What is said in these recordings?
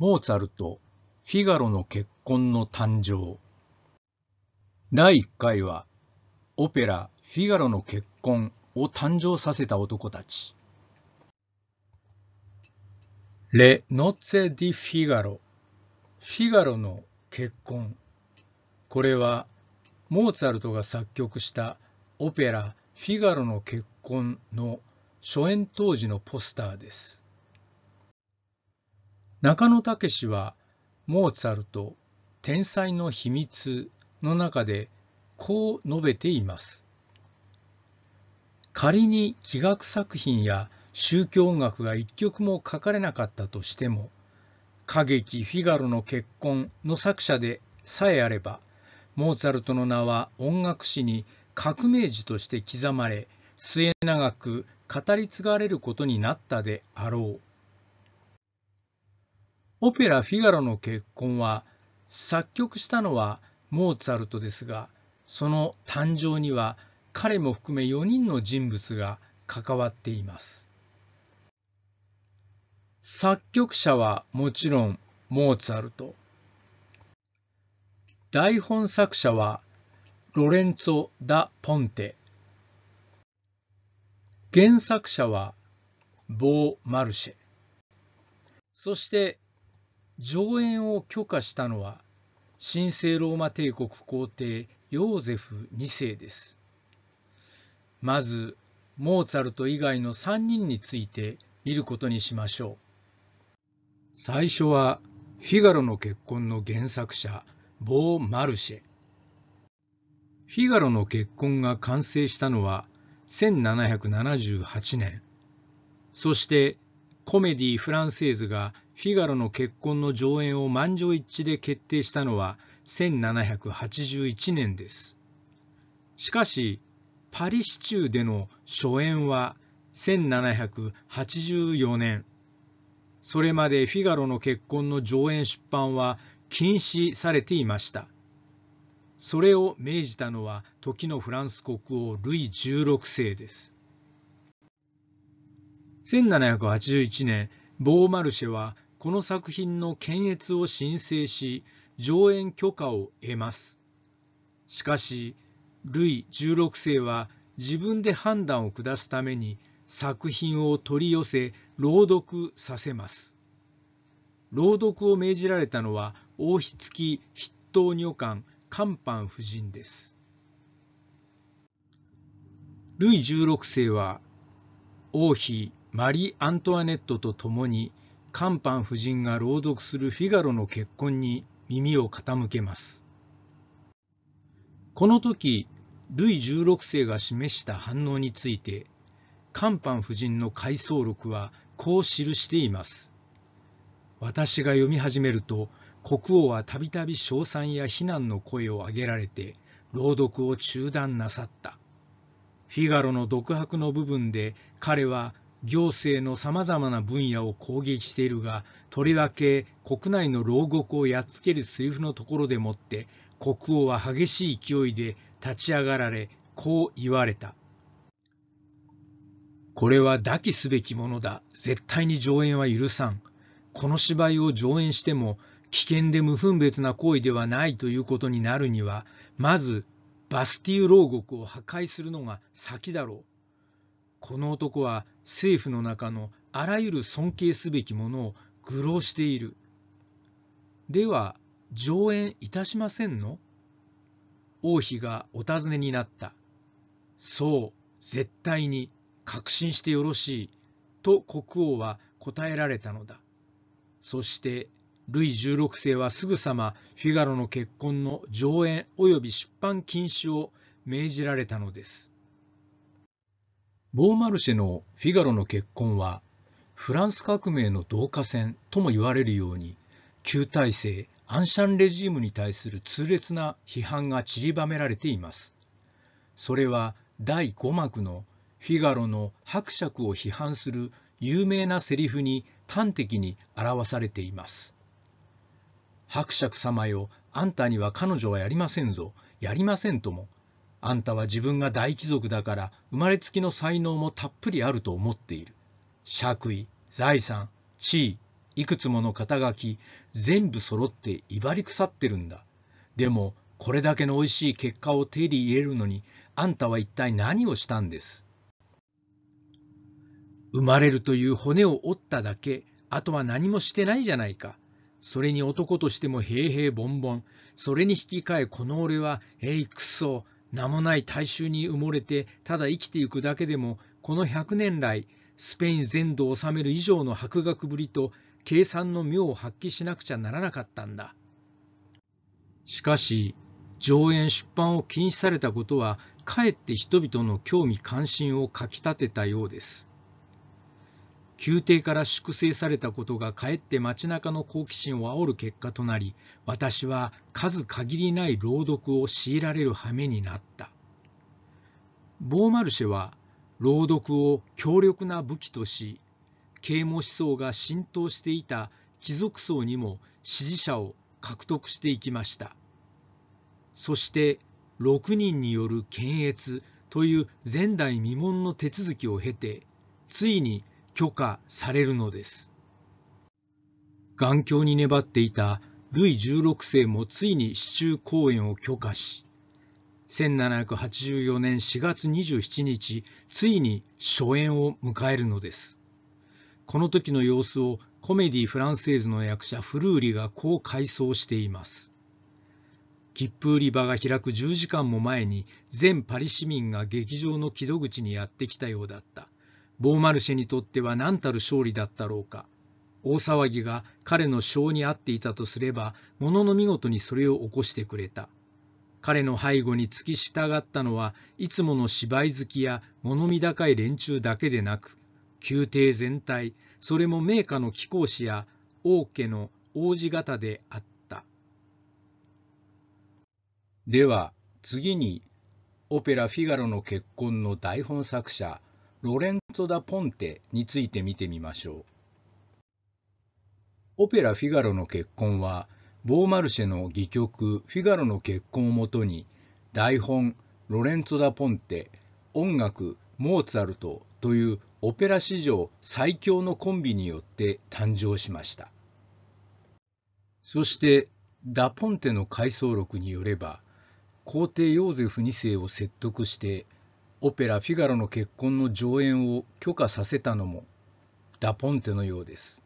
モーツァルト、フィガロの結婚の誕生。第1回は、オペラ、フィガロの結婚を誕生させた男たち。レ・ノッツェ・ディ・フィガロ。フィガロの結婚。これは、モーツァルトが作曲したオペラ、フィガロの結婚の初演当時のポスターです。中野武はモーツァルト「天才の秘密」の中でこう述べています。仮に器楽作品や宗教音楽が一曲も書かれなかったとしても歌劇「フィガロの結婚」の作者でさえあればモーツァルトの名は音楽史に革命児として刻まれ末永く語り継がれることになったであろう。オペラ「フィガロの結婚は」作曲したのはモーツァルトですがその誕生には彼も含め4人の人物が関わっています作曲者はもちろんモーツァルト台本作者はロレンツォ・ダ・ポンテ原作者はボー・マルシェそして上演を許可したのは神聖ローマ帝国皇帝ヨーゼフ2世です。まずモーツァルト以外の3人について見ることにしましょう。最初は「フィガロの結婚」の原作者ボー・マルシェ。フィガロの結婚が完成したのは1778年。そしてコメディ・フランセーズがフィガロの結婚の上演を満場一致で決定したのは1781年です。しかし、パリ市中での初演は1784年。それまでフィガロの結婚の上演出版は禁止されていました。それを命じたのは時のフランス国王ルイ16世です。1781年、ボーマルシェはこの作品の検閲を申請し、上演許可を得ます。しかし、ルイ16世は自分で判断を下すために作品を取り寄せ、朗読させます。朗読を命じられたのは、王妃付き筆頭女官、カンパン夫人です。ルイ16世は、王妃マリー・アントワネットと共にカンパン夫人が朗読するフィガロの結婚に耳を傾けます。この時、ルイ16世が示した反応について、カンパン夫人の回想録はこう記しています。私が読み始めると、国王はたびたび称賛や非難の声を上げられて、朗読を中断なさった。フィガロの独白の部分で彼は行政のさまざまな分野を攻撃しているが、とりわけ国内の牢獄をやっつけるセリフのところでもって、国王は激しい勢いで立ち上がられ、こう言われた。これは抱きすべきものだ。絶対に上演は許さん。この芝居を上演しても、危険で無分別な行為ではないということになるには、まず、バスティー牢獄を破壊するのが先だろう。この男は政府の中のあらゆる尊敬すべきものを愚弄している。では、上演いたしませんの王妃がお尋ねになった。そう、絶対に、確信してよろしい、と国王は答えられたのだ。そして、ルイ16世はすぐさまフィガロの結婚の上演及び出版禁止を命じられたのです。ボーマルシェの「フィガロの結婚」はフランス革命の導火線とも言われるように旧体制アンシャンレジームに対する痛烈な批判が散りばめられています。それは第5幕のフィガロの伯爵を批判する有名なセリフに端的に表されています。伯爵様よ、あんたには彼女はやりませんぞ、やりませんともあんたは自分が大貴族だから生まれつきの才能もたっぷりあると思っている。爵位、財産、地位、いくつもの肩書き、全部揃って威張り腐ってるんだ。でも、これだけの美味しい結果を手に入れるのに、あんたは一体何をしたんです。生まれるという骨を折っただけ、あとは何もしてないじゃないか。それに男としても平平凡凡。それに引き換えこの俺は、えいくそ、名もない大衆に埋もれてただ生きていくだけでもこの100年来スペイン全土を治める以上の博学ぶりと計算の妙を発揮しなくちゃならなかったんだしかし上演出版を禁止されたことはかえって人々の興味関心をかきたてたようです宮廷から粛清されたことがかえって街中の好奇心を煽る結果となり私は数限りない朗読を強いられる羽目になったボーマルシェは朗読を強力な武器とし啓蒙思想が浸透していた貴族層にも支持者を獲得していきましたそして6人による検閲という前代未聞の手続きを経てついに許可されるのです。頑強に粘っていたルイ16世もついに市中公演を許可し、1784年4月27日、ついに初演を迎えるのです。この時の様子をコメディ・フランセーズの役者フルーリがこう回想しています。切符売り場が開く10時間も前に全パリ市民が劇場の木戸口にやってきたようだった。ボーマルシェにとっては何たる勝利だったろうか。大騒ぎが彼の性に合っていたとすれば、ものの見事にそれを起こしてくれた。彼の背後に付き従ったのは、いつもの芝居好きや物見高い連中だけでなく、宮廷全体、それも名家の貴公子や王家の王子方であった。では、次に、オペラフィガロの結婚の台本作者、ロレンツォ・ダ・ポンテについて見てみましょう。オペラ「フィガロの結婚は」ボーマルシェの戯曲「フィガロの結婚」をもとに台本「ロレンツォ・ダ・ポンテ」音楽「モーツァルト」というオペラ史上最強のコンビによって誕生しましたそしてダ・ポンテの回想録によれば皇帝ヨーゼフ2世を説得して「オペラ「フィガロ」の結婚の上演を許可させたのもダ・ポンテのようです。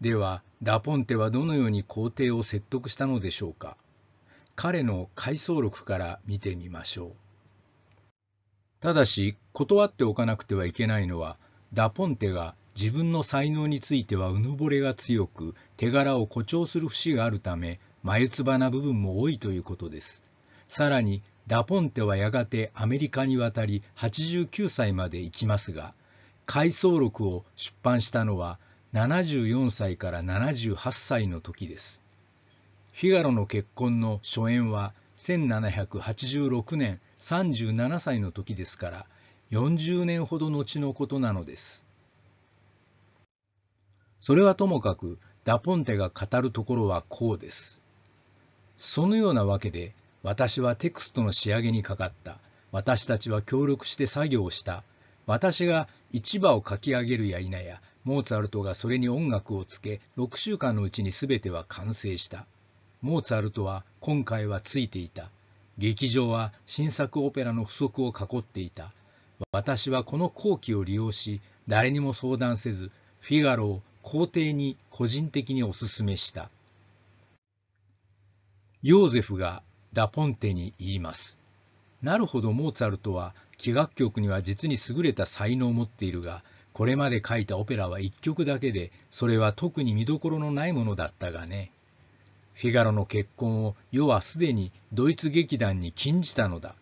ではダ・ポンテはどのように皇帝を説得したのでしょうか彼の回想録から見てみましょう。ただし断っておかなくてはいけないのはダ・ポンテが自分の才能についてはうぬぼれが強く手柄を誇張する節があるため眉唾な部分も多いということです。さらにダポンテはやがてアメリカに渡り89歳まで生きますが回想録を出版したのは74歳から78歳の時です。フィガロの結婚の初演は1786年37歳の時ですから40年ほど後のことなのです。それはともかくダ・ポンテが語るところはこうです。そのようなわけで私はテクストの仕上げにかかった。私たちは協力して作業をした。私が市場を書き上げるや否や、モーツァルトがそれに音楽をつけ、6週間のうちに全ては完成した。モーツァルトは今回はついていた。劇場は新作オペラの不足を囲っていた。私はこの好機を利用し、誰にも相談せず、フィガロを皇帝に個人的にお勧めした。ヨーゼフがダ・ポンテに言います。なるほどモーツァルトは器楽曲には実に優れた才能を持っているが、これまで書いたオペラは1曲だけで、それは特に見どころのないものだったがね。フィガロの結婚を世はすでにドイツ劇団に禁じたのだ。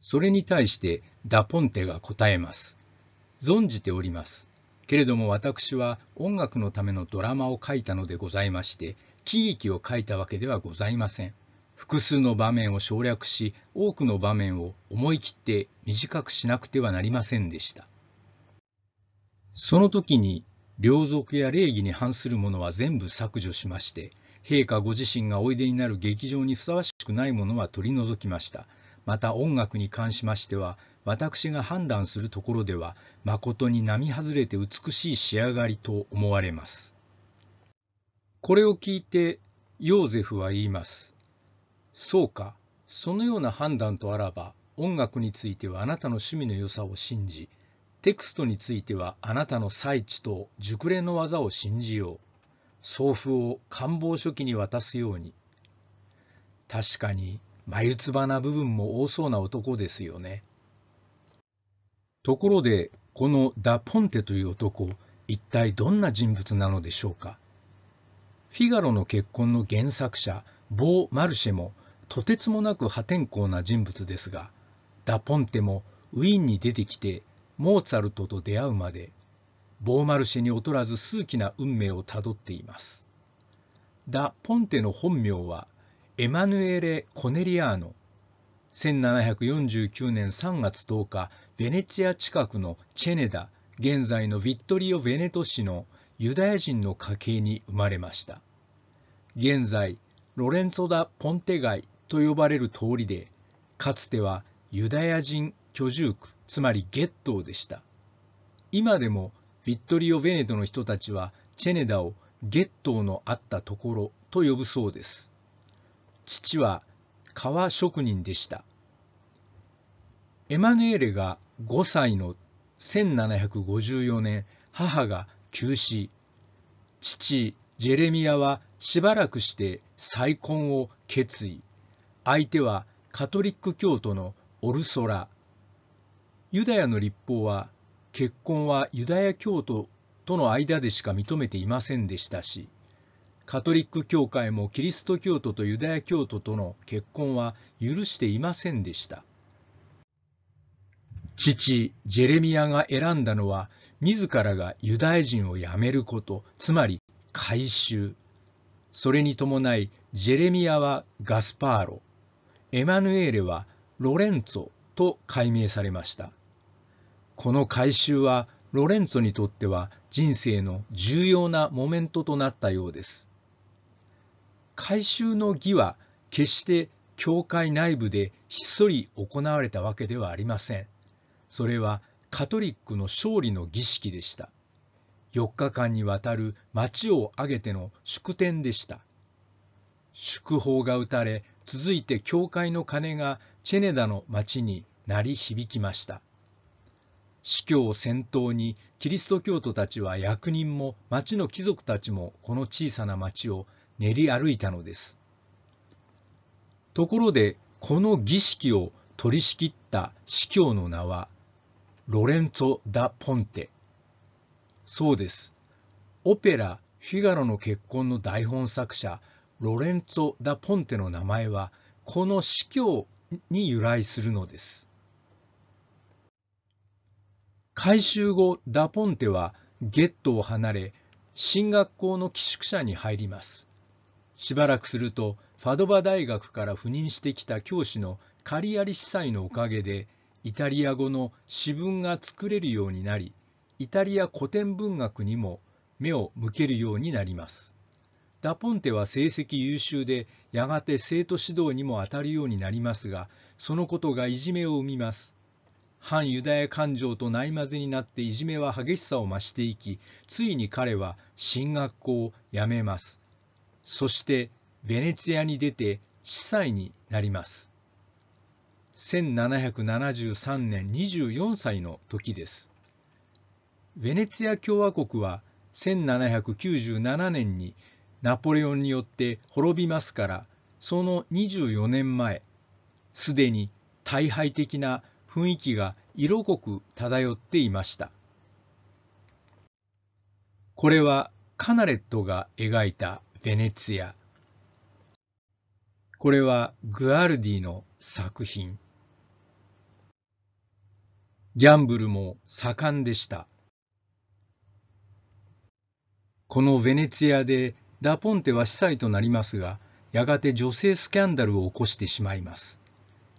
それに対してダ・ポンテが答えます。存じております。けれども私は音楽のためのドラマを書いたのでございまして、喜劇を書いたわけではございません。複数の場面を省略し多くの場面を思い切って短くしなくてはなりませんでしたその時に領俗や礼儀に反するものは全部削除しまして陛下ご自身がおいでになる劇場にふさわしくないものは取り除きましたまた音楽に関しましては私が判断するところでは誠に並外れて美しい仕上がりと思われますこれを聞いてヨーゼフは言いますそうか、そのような判断とあらば、音楽についてはあなたの趣味の良さを信じ、テクストについてはあなたの最知と熟練の技を信じよう。送付を官房書記に渡すように。確かに、眉唾な部分も多そうな男ですよね。ところで、このダ・ポンテという男、一体どんな人物なのでしょうか。フィガロの結婚の原作者、ボー・マルシェも、とてつもなく破天荒な人物ですが、ダ・ポンテもウィーンに出てきてモーツァルトと出会うまで、ボーマルシェに劣らず数奇な運命をたどっています。ダ・ポンテの本名はエマヌエレ・コネリアーノ。1749年3月10日、ベネチア近くのチェネダ、現在のヴィットリオ・ヴェネト市のユダヤ人の家系に生まれました。現在、ロレンツォ・ダ・ポンテ街と呼ばれる通りで、かつてはユダヤ人居住区、つまりゲットーでした。今でもヴィットリオ・ヴェネトの人たちはチェネダをゲットーのあったところと呼ぶそうです。父は革職人でした。エマヌエレが5歳の1754年、母が急死。父、ジェレミアはしばらくして再婚を決意。相手はカトリック教徒のオルソラ。ユダヤの立法は結婚はユダヤ教徒との間でしか認めていませんでしたし、カトリック教会もキリスト教徒とユダヤ教徒との結婚は許していませんでした。父、ジェレミアが選んだのは、自らがユダヤ人をやめること、つまり改宗。それに伴い、ジェレミアはガスパーロ、エマヌエーレはロレンツォと改名されましたこの改修はロレンツォにとっては人生の重要なモメントとなったようです改修の儀は決して教会内部でひっそり行われたわけではありませんそれはカトリックの勝利の儀式でした4日間にわたる町を挙げての祝典でした祝砲が打たれ続いて教会の鐘がチェネダの町に鳴り響きました。司教を先頭にキリスト教徒たちは役人も町の貴族たちもこの小さな町を練り歩いたのです。ところでこの儀式を取り仕切った司教の名はロレンツォ・ダ・ポンテ。そうです。オペラ「フィガロの結婚」の台本作者ロレンツォ・ダ・ポンテの名前はこの司教に由来するのです。改修後ダ・ポンテはゲットを離れ進学校の寄宿舎に入ります。しばらくするとファドバ大学から赴任してきた教師のカリアリ司祭のおかげでイタリア語の詩文が作れるようになりイタリア古典文学にも目を向けるようになります。ラポンテは成績優秀で、やがて生徒指導にも当たるようになりますが、そのことがいじめを生みます。反ユダヤ感情とないまぜになっていじめは激しさを増していき、ついに彼は進学校を辞めます。そして、ベネツィアに出て司祭になります。1773年24歳の時です。ベネツィア共和国は1797年にナポレオンによって滅びますからその24年前すでに大敗的な雰囲気が色濃く漂っていましたこれはカナレットが描いたヴェネツィアこれはグアルディの作品ギャンブルも盛んでしたこのヴェネツィアでダポンテは司祭となりますが、やがて女性スキャンダルを起こしてしまいます。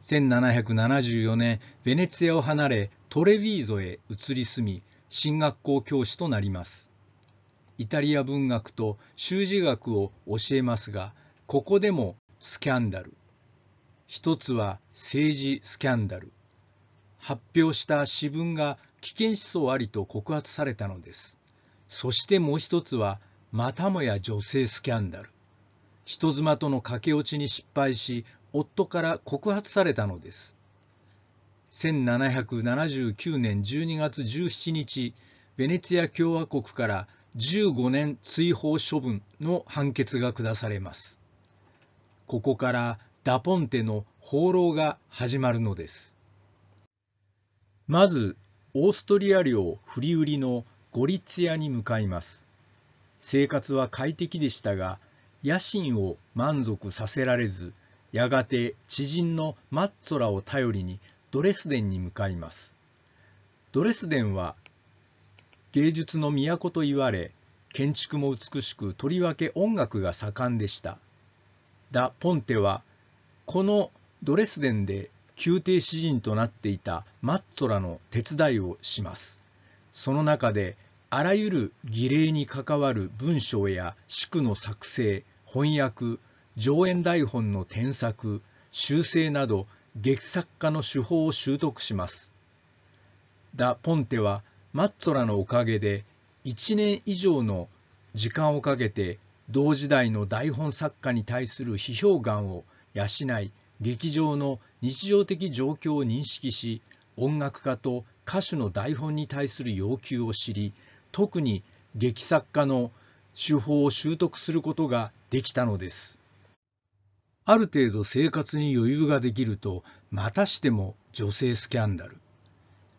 1774年、ベネツィアを離れ、トレヴィーゾへ移り住み、進学校教師となります。イタリア文学と習字学を教えますが、ここでもスキャンダル。一つは政治スキャンダル。発表した詩文が危険思想ありと告発されたのです。そしてもう一つはまたもや女性スキャンダル人妻との駆け落ちに失敗し夫から告発されたのです1779年12月17日ベネツィア共和国から15年追放処分の判決が下されますここからダポンテの放浪が始まるのですまずオーストリア領フリウリのゴリツィアに向かいます生活は快適でしたが、野心を満足させられず、やがて知人のマッツォラを頼りにドレスデンに向かいます。ドレスデンは芸術の都と言われ、建築も美しく、とりわけ音楽が盛んでした。ダ・ポンテは、このドレスデンで宮廷詩人となっていたマッツォラの手伝いをします。その中であらゆる儀礼に関わる文章や宿の作成、翻訳、上演台本の添削、修正など劇作家の手法を習得します。ダ・ポンテはマッツォラのおかげで1年以上の時間をかけて同時代の台本作家に対する批評眼を養い劇場の日常的状況を認識し音楽家と歌手の台本に対する要求を知り特に劇作家の手法を習得することができたのです。ある程度生活に余裕ができると、またしても女性スキャンダル。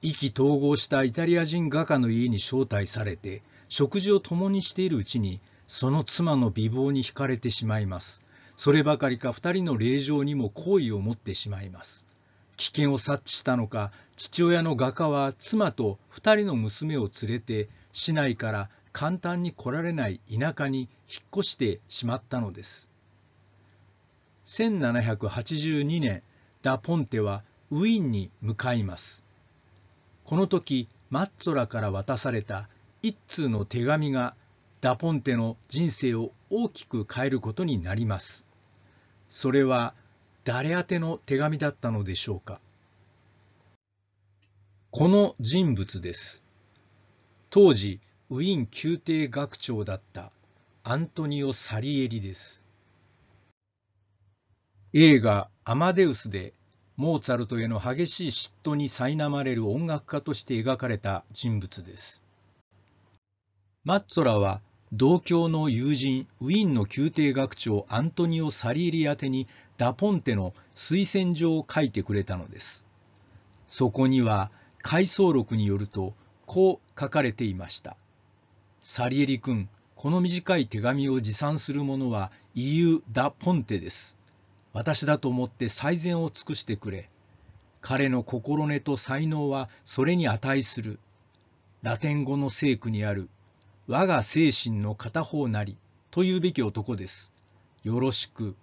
意気投合したイタリア人画家の家に招待されて、食事を共にしているうちに、その妻の美貌に惹かれてしまいます。そればかりか二人の霊場にも好意を持ってしまいます。危険を察知したのか父親の画家は妻と2人の娘を連れて市内から簡単に来られない田舎に引っ越してしまったのです1782年ダ・ポンテはウィーンに向かいますこの時マッツォラから渡された一通の手紙がダ・ポンテの人生を大きく変えることになりますそれは誰宛ての手紙だったのでしょうかこの人物です当時ウィーン宮廷学長だったアントニオ・サリエリです映画「アマデウス」でモーツァルトへの激しい嫉妬に苛まれる音楽家として描かれた人物ですマッツォラは同郷の友人ウィーンの宮廷学長アントニオ・サリーリ宛てにダ・ポンテの推薦状を書いてくれたのですそこには回想録によるとこう書かれていましたサリエリ君この短い手紙を持参する者は EU ダ・ポンテです私だと思って最善を尽くしてくれ彼の心根と才能はそれに値するラテン語の聖句にある我が精神の片方なり、というべき男です。よろしく。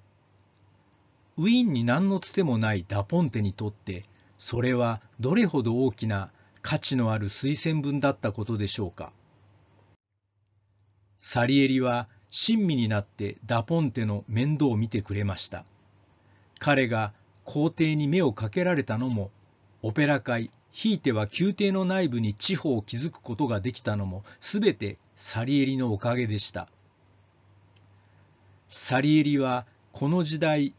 ウィーンに何のつてもないダポンテにとって、それはどれほど大きな価値のある推薦文だったことでしょうか。サリエリは親身になってダポンテの面倒を見てくれました。彼が皇帝に目をかけられたのもオペラ界ひいては宮廷の内部に地方を築くことができたのも全てサリエリのおかげでしたサリエリはこの時代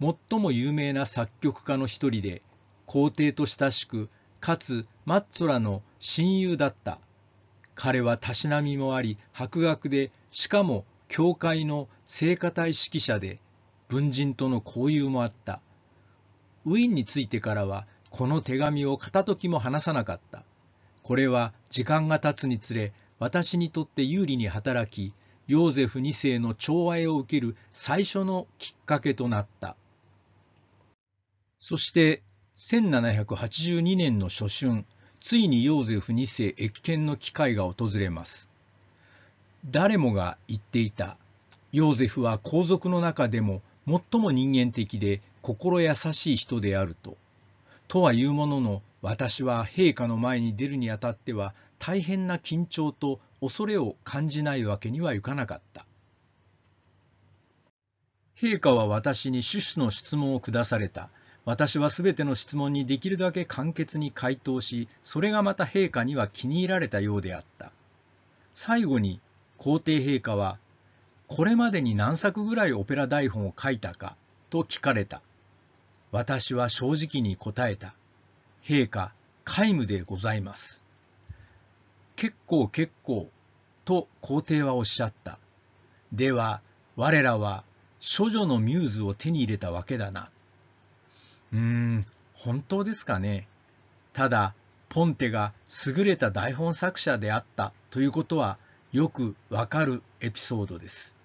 最も有名な作曲家の一人で皇帝と親しくかつマッツォラの親友だった彼はたしなみもあり博学でしかも教会の聖歌隊指揮者で文人との交友もあったウィーンについてからはこの手紙を片時も離さなかった。これは時間が経つにつれ、私にとって有利に働き、ヨーゼフ2世の寵愛を受ける最初のきっかけとなった。そして、1782年の初春、ついにヨーゼフ2世謁見の機会が訪れます。誰もが言っていた。ヨーゼフは皇族の中でも最も人間的で心優しい人であると。とはいうものの私は陛下の前に出るにあたっては大変な緊張と恐れを感じないわけにはいかなかった陛下は私に種々の質問を下された私はすべての質問にできるだけ簡潔に回答しそれがまた陛下には気に入られたようであった最後に皇帝陛下はこれまでに何作ぐらいオペラ台本を書いたかと聞かれた私は正直に答えた。陛下、皆無でございます。結構結構、と皇帝はおっしゃった。では、我らは、処女のミューズを手に入れたわけだな。うーん、本当ですかね。ただ、ポンテが優れた台本作者であったということはよくわかるエピソードです。